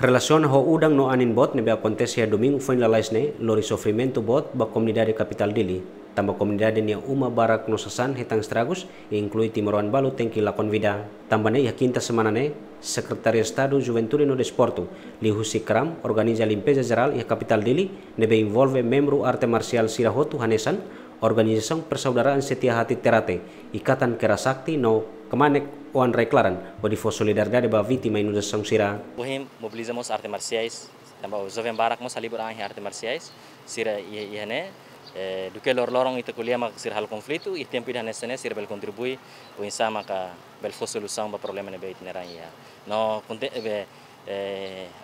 Relasyon ho udang no anin bot nebe acontece ya domingo foi lalais ne lori sofrimento bot ba komunidade capital dili tamba komunidade nia uma barak no sasan hitang stragus e inklui timoran balu tengki lakon vida. tamba ne ya kinta semana ne Secretaria Estado Juventude no Desporto li Kram, organiza limpeza Jeral ya Kapital dili nebe involve membro arte martial sirahotu hanesan organisasi Persaudaraan Setia Hati Terate, Ikatan kerasakti no Kemanek o reclaram o de for solidariedade para a vítima e nos Sira. Hoje mobilizamos artes marciais, também os jovens baracos salibram em artes marciais, Sira e Iané, do que lor lorong itu kuliah mak sirhal conflito. E tempo dan esene sir bel kontribui o insa maka bel fo solução ba problema nebe itineran ya no conte be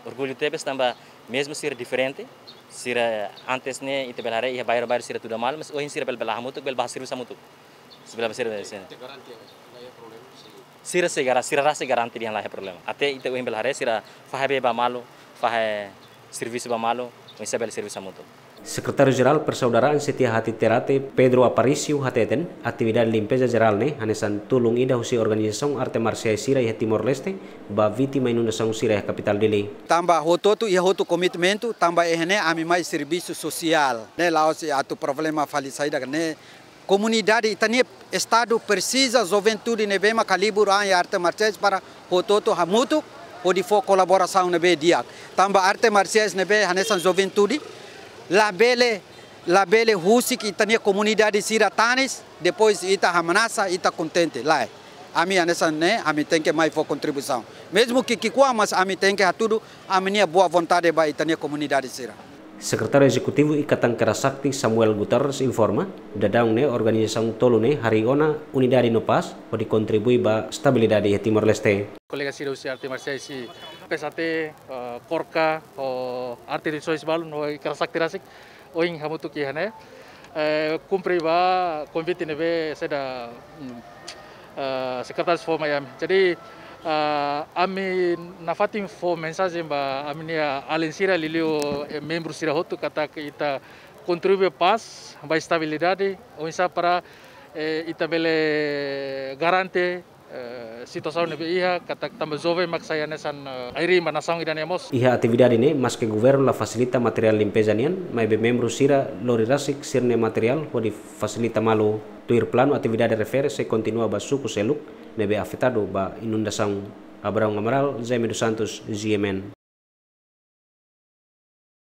orgulho tebes tamba mesmo sir diferente sir antes ne ite bel hare ia bayar bayar sir tudo mal mas o in sir bel bel hamutuk bel bahasiru samutuk sebelum sir esene sira segara sira rasa segara antir yang lahe problema sirah, ite uhim malu, sira fahe ba malu, fahe serviço ba misa isabel servis amuto Sekretaris Persaudaraan Setia Hati Terate Pedro Aparicio Hateten, aktividad limpeza Jeral ne hanesan tulung ida husi organisasi arte Marsia sira ya Timor Leste, ba vítima inundação sira ya Tambah Dili. Tamba ya hoto komitmen tu tamba ehne ami mai servisu sosial Ne laos atu problema falisaida ne comunidade Itanip, Estado precisa juventude nebema calibre an arte marciais para hototo hamutu odi fo colaboração nebe dia. Tamba arte marciais nebe hanesan juventude labele labele que Itania comunidade siratanis depois ita hamanasa ita contente lá. A minha nessa né, a minha tem que mais for contribuição. Mesmo que que mas a minha tem que a tudo a minha boa vontade é para Itania comunidade siratanis. Sekretaris Eksekutif Ikatan Kerasakti Samuel Guterres informa dadang ne organisasi tolu ne hari ona unidari nopas pode dikontribui ba stabilitas di Timor-Leste. Kolega Siro si eh, eh, arti marsia si pesate korka o di sois balun o kerasakti rasik oing hamutu ki hane eh, kumpri ba konvite nebe seda mm, sekretaris forma Jadi uh, ame nafatim fo mensagem ba amenia alensira lilio eh, membro sira hotu kata kita contribui pas ba estabilidade onsa para eh, ita bele eh, garante Eh, sito sa nebe iha katak eh, airi manasang idan emos iha actividad ini mas que fasilita la material limpeza nian mai be membro sira lori rasik sirne material hodi fasilita malu. tuir plano actividad refere se continua ba suku seluk nebe afetado ba inundação abraung Amaral, Zé santus Santos, GMN.